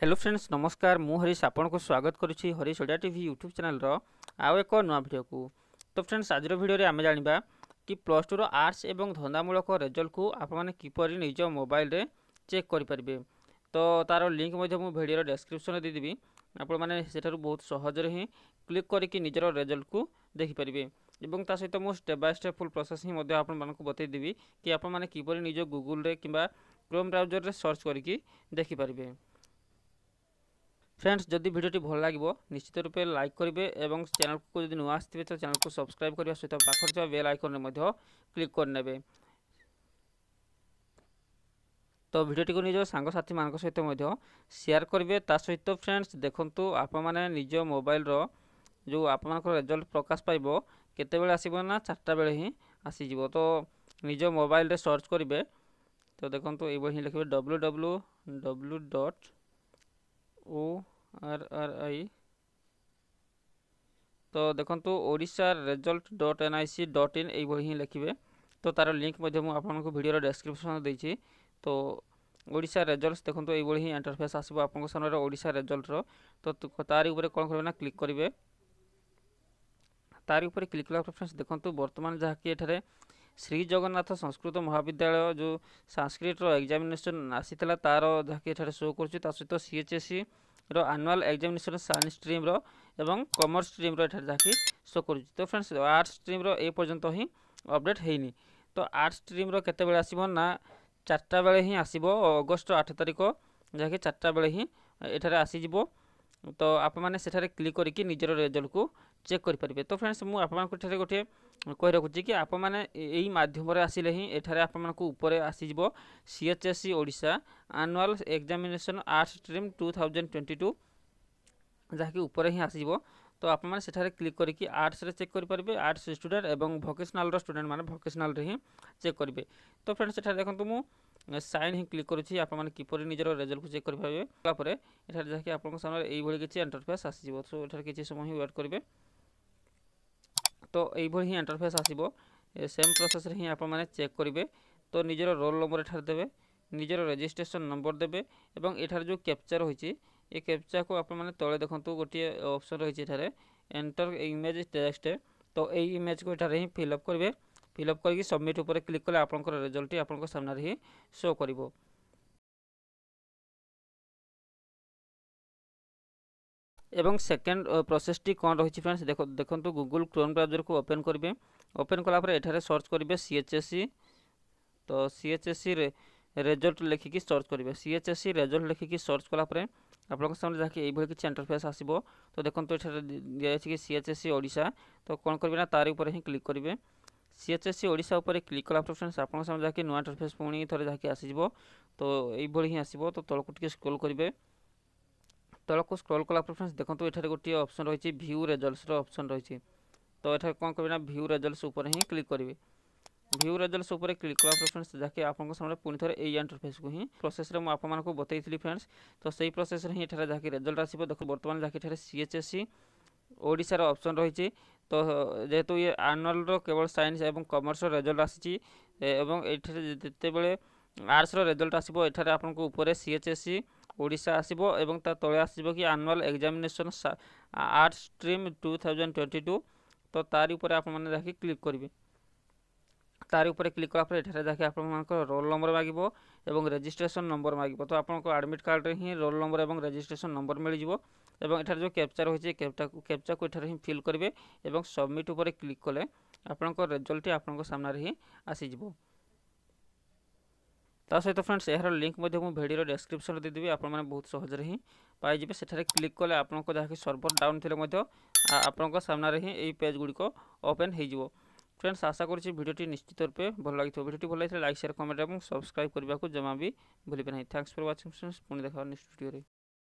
hello friends নমস্কার মু হরিশ আপনার স্বাগত করছি হরিশ ওড়িয়া টিভি ইউট্যুব চ্যানেলর আউ এক নূয়া ভিডিওকু তো ফ্রেন্ডস আজর ভিডিওরে আমি জাঁয়া কি প্লস টুর আর্টস এবং ধন্দামূলক রেজল্টকু আপনার কিপর নিজ মোবাইলে চেক করে পারবে তো তার লিঙ্ক মু ভিডিওর ডেসক্রিপশনে দিয়েদেবি আপনার সেঠার বহুত সহজরে হি ক্লিক করি নিজের রেজল্টকু দেখিপারে এবং তা সহ মু step by step full process হি আপনার বতাইদেবি কি আপনার কিপর নিজ গুগলরে কিংবা ক্রোম ব্রাউজরের সর্চ করি দেখিপারে ফ্রেন্ডস যদি ভিডিওটি ভাল লাগিব নিশ্চিত রূপে লাইক করবে এবং চ্যানেলকে যদি নূয়া আসবে তো চ্যানেলকে সবসক্রাইব করা সহ পাখে থাকা বেল আইকনে মধ্যে ক্লিক করে নেবে তো ভিডিওটিকে নিজ সাংসাথী মান সহিত মধ্যে সেয়ার করবে তা সহিত ফ্রেন্ডস দেখন্তু আপনার নিজ মোবাইলর যে আপনার রেজল্ট প্রকাশ পাইব কেতবে আসব না চারটা বেড়ে হি আসিযোগ তো নিজ মোবাইলে সর্চ করবে তো দেখুন এইভাবে হি লিখবে W W W dot O R R I তো দেখন্তু Odisha result dot N I C dot in এইভাবে ହିଁ ଲେଖିବେ ତ ତାର ଲିଙ୍କ ମଧ୍ୟ ମୁଁ ଆପଣଙ୍କୁ ଭିଡ଼ିଓର ଡେସ୍କ୍ରିପସନ୍ ଦେଇଛି ତ ଓଡ଼ିଶା ରେଜଲ୍ଟ ଦେଖନ୍ତୁ ଏଇଭଳି ହିଁ ଇଣ୍ଟରଫେସ୍ ଆସିବ ଆପଣଙ୍କ ସାମ୍ନାରେ ଓଡ଼ିଶା ରେଜଲ୍ଟର ତ ତାରି ଉପରେ କ'ଣ କରିବେ ନା କ୍ଲିକ୍ କରିବେ ତାରି ଉପରେ କ୍ଲିକ୍ କଲା ପରେ ଫ୍ରେଣ୍ଡସ୍ ଦେଖନ୍ତୁ ବର୍ତ୍ତମାନ ଯାହାକି ଏଠାରେ ଶ୍ରୀ ଜଗନ୍ନାଥ ସଂସ୍କୃତ ମହାବିଦ୍ୟାଳୟ ଯେଉଁ ସାଂସ୍କ୍ରିଟର ଏକ୍ଜାମିନେସନ୍ ଆସିଥିଲା ତାର ଯାହାକି ଏଠାରେ ଶୋ କରୁଛି ତା ସହିତ C H S E annual examination science স্ট্রিম্র এবং কমর্স স্ট্রিম্র এখানে যাকে শো করুছি তো ফ্রেন্ডস আর্টস স্ট্রিম্র এই পর্যন্ত হি অপডেট হয়নি তো আর্টস স্ট্রিম্র কেতবে আসব না চারটা বেড়ে হি আসব অগস্ট আঠ তারিখ যাকে চারটা বেড়ে হি এখানে আসিযোগ তো আপনার সেখানে ক্লিক করি নিজের রেজল্টক চেକ୍ କରିପାରିବେ ତ ଫ୍ରେଣ୍ଡସ୍ ମୁଁ ଆପଣମାନଙ୍କୁ ଏଠାରେ ଗୋଟିଏ କହି ରଖୁଛି କି ଆପଣମାନେ ଏଇ ମାଧ୍ୟମରେ ଆସିଲେ ହିଁ ଏଠାରେ ଆପଣମାନଙ୍କୁ ଉପରେ ଆସିଯିବ C H S E Odisha annual examination arts stream two thousand twenty two ଯାହାକି ଉପରେ ହିଁ ଆସିଯିବ ତ ଆପଣମାନେ ସେଠାରେ କ୍ଲିକ୍ କରିକି ଆର୍ଟ୍ସରେ ଚେକ୍ କରିପାରିବେ ଆର୍ଟ୍ସ ଷ୍ଟୁଡେଣ୍ଟ ଏବଂ ଭୋକେସନାଲ୍ର ଷ୍ଟୁଡେଣ୍ଟମାନେ ଭୋକେସନାଲ୍ରେ ହିଁ ଚେକ୍ କରିବେ ତ ଫ୍ରେଣ୍ଡସ୍ ସେଠାରେ ଦେଖନ୍ତୁ ମୁଁ ସାଇନ୍ ହିଁ କ୍ଲିକ୍ କରୁଛି ଆପଣମାନେ କିପରି ନିଜର ରେଜଲ୍ଟକୁ ଚେକ୍ କରିପାରିବେ ତାପରେ ଏଠାରେ ଯାହାକି ଆପଣଙ୍କ ସାମ୍ନାରେ ଏଇଭଳି କିଛି ଏଣ୍ଟରଫେସ୍ ଆସିଯିବ ସୋ ଏଠାରେ କିଛି ସମୟ ହିଁ ୱେଟ୍ କରିବେ ତ ଏଇଭଳି ହିଁ ଇଣ୍ଟରଫେସ୍ ଆସିବ ସେମ୍ ପ୍ରୋସେସ୍ରେ ହିଁ ଆପଣମାନେ ଚେକ୍ କରିବେ ତ ନିଜର ରୋଲ୍ ନମ୍ବର ଏଠାରେ ଦେବେ ନିଜର ରେଜିଷ୍ଟ୍ରେସନ୍ ନମ୍ବର ଦେବେ ଏବଂ ଏଠାରେ ଯେଉଁ କ୍ୟାପ୍ଚା ରହିଛି ଏ କ୍ୟାପ୍ଚାକୁ ଆପଣମାନେ ତଳେ ଦେଖନ୍ତୁ ଗୋଟିଏ ଅପସନ୍ ରହିଛି ଏଠାରେ ଏଣ୍ଟର ଇମେଜ୍ ଟେକ୍ସଟ ତ ଏଇ ଇମେଜ୍କୁ ଏଠାରେ ହିଁ ଫିଲ୍ଅପ୍ କରିବେ ଫିଲ୍ଅପ୍ କରିକି ସବମିଟ୍ ଉପରେ କ୍ଲିକ୍ କଲେ ଆପଣଙ୍କର ରେଜଲ୍ଟଟି ଆପଣଙ୍କ ସାମ୍ନାରେ ହିଁ ଶୋ କରିବ এবং সেকেন্ড প্রসেসটি কম রয়েছে ফ্রেন্ডস দেখুন গুগল ক্রোম ব্রাউজরকে ওপেন করবে ওপেন কলাপরে এখানে সর্চ করবে সিএচএসি তো সিএচএসি রেজল্ট লেখিকি সর্চ করবে সিএচএসি রেজল্ট লেখিকি সর্চ কলাপরে আপনার সামনে যাকে এইভাবে কিছু ইন্টরফেস আসব তো দেখুন এখানে দিয়েছে কি সিএচএসি ওড়শা তো কোণ করবে না তার উপরে হি ক্লিক করবে সিএচএসি ওড়শা উপরে ক্লিক কলাপরে ফ্রেন্ডস আপনার সামনে যাকে নূয়া ইন্টরফেস পুঁ থরে যাকে আসিব তো এইভাবে হি আসব তো তলকু টিকি স্ক্রোল করবে ତଳକୁ ସ୍କ୍ରୋଲ୍ କଲାପରେ ଫ୍ରେଣ୍ଡସ୍ ଦେଖନ୍ତୁ ଏଠାରେ ଗୋଟିଏ ଅପସନ୍ ରହିଛି ଭ୍ୟୁ ରେଜଲ୍ଟସର ଅପସନ୍ ରହିଛି ତ ଏଠାରେ କ'ଣ କରିବେ ନା ଭ୍ୟୁ ରେଜଲ୍ଟସ ଉପରେ ହିଁ କ୍ଲିକ୍ କରିବେ ভ্যু রেজল্টস উপরে ক্লিক করা ফ্রেন্ডস যাকে আপনার সামনে পুঁ থে এই ইন্টরফেসকে হি প্রোসেসে মু আপনার বতাইলি ফ্রেন্ডস তো সেই প্রোসেসে হি এখানে যাকে রেজল্ট আসবে দেখ বর্তমানে যাকে এখানে সিএচএসি ওড়িশার অপসন রয়েছে তো যেহেতু ইয়ে আনুয়ালর কেবল সাইন্স এবং কমর্সর রেজল্ট আসিছি এবং এখানে যেতবে আর্টসর রেজল্ট আসবে এখানে আপনার উপরে সিএচএসি ଓଡ଼ିଶା ଆସିବ ଏବଂ ତା ତଳେ ଆସିବ କି annual examination art stream two thousand twenty two ତ ତାରି ଉପରେ ଆପଣମାନେ ଯାହାକି କ୍ଲିକ୍ କରିବେ ତାରି ଉପରେ କ୍ଲିକ୍ କଲା ପରେ ଏଠାରେ ଯାହାକି ଆପଣମାନଙ୍କର ରୋଲ୍ ନମ୍ବର ମାଗିବ ଏବଂ ରେଜିଷ୍ଟ୍ରେସନ୍ ନମ୍ବର ମାଗିବ ତ ଆପଣଙ୍କ ଆଡ଼ମିଟ୍ କାର୍ଡ଼ରେ ହିଁ ରୋଲ୍ ନମ୍ବର ଏବଂ ରେଜିଷ୍ଟ୍ରେସନ୍ ନମ୍ବର ମିଳିଯିବ ଏବଂ ଏଠାରେ ଯେଉଁ କ୍ୟାପ୍ଚା ରହିଛି କ୍ୟାପ୍ଚାକୁ କ୍ୟାପ୍ଚାକୁ ଏଠାରେ ହିଁ ଫିଲ୍ କରିବେ ଏବଂ ସବମିଟ୍ ଉପରେ କ୍ଲିକ୍ କଲେ ଆପଣଙ୍କ ରେଜଲ୍ଟଟି ଆପଣଙ୍କ ସାମ୍ନାରେ ହିଁ ଆସିଯିବ ତା ସହିତ ଫ୍ରେଣ୍ଡସ୍ ଏହାର ଲିଙ୍କ୍ ମଧ୍ୟ ମୁଁ ଭିଡ଼ିଓର ଡେସ୍କ୍ରିପ୍ସନ୍ରେ ଦେଇଦେବି ଆପଣମାନେ ବହୁତ ସହଜରେ ହିଁ ପାଇଯିବେ ସେଠାରେ କ୍ଲିକ୍ କଲେ ଆପଣଙ୍କ ଯାହାକି ସର୍ଭର ଡାଉନ୍ ଥିଲେ ମଧ୍ୟ ଆପଣଙ୍କ ସାମ୍ନାରେ ହିଁ ଏହି ପେଜ୍ ଗୁଡ଼ିକ ଓପେନ୍ ହୋଇଯିବ ଫ୍ରେଣ୍ଡସ୍ ଆଶା କରୁଛି ଭିଡ଼ିଓଟି ନିଶ୍ଚିତ ରୂପେ ଭଲ ଲାଗିଥିବ ଭିଡ଼ିଓଟି ଭଲ ଲାଗିଥିଲେ ଲାଇକ୍ ସେୟାର କମେଣ୍ଟ ଏବଂ ସବସ୍କ୍ରାଇବ୍ କରିବାକୁ ଜମା ବି ଭୁଲିବେ ନାହିଁ ଥ୍ୟାଙ୍କସ୍ ଫର୍ ୱାଚିଂ ଫ୍ରେଣ୍ଡସ୍ ପୁଣି ଦେଖା ନେକ୍ସଟ ଭିଡ଼ିଓରେ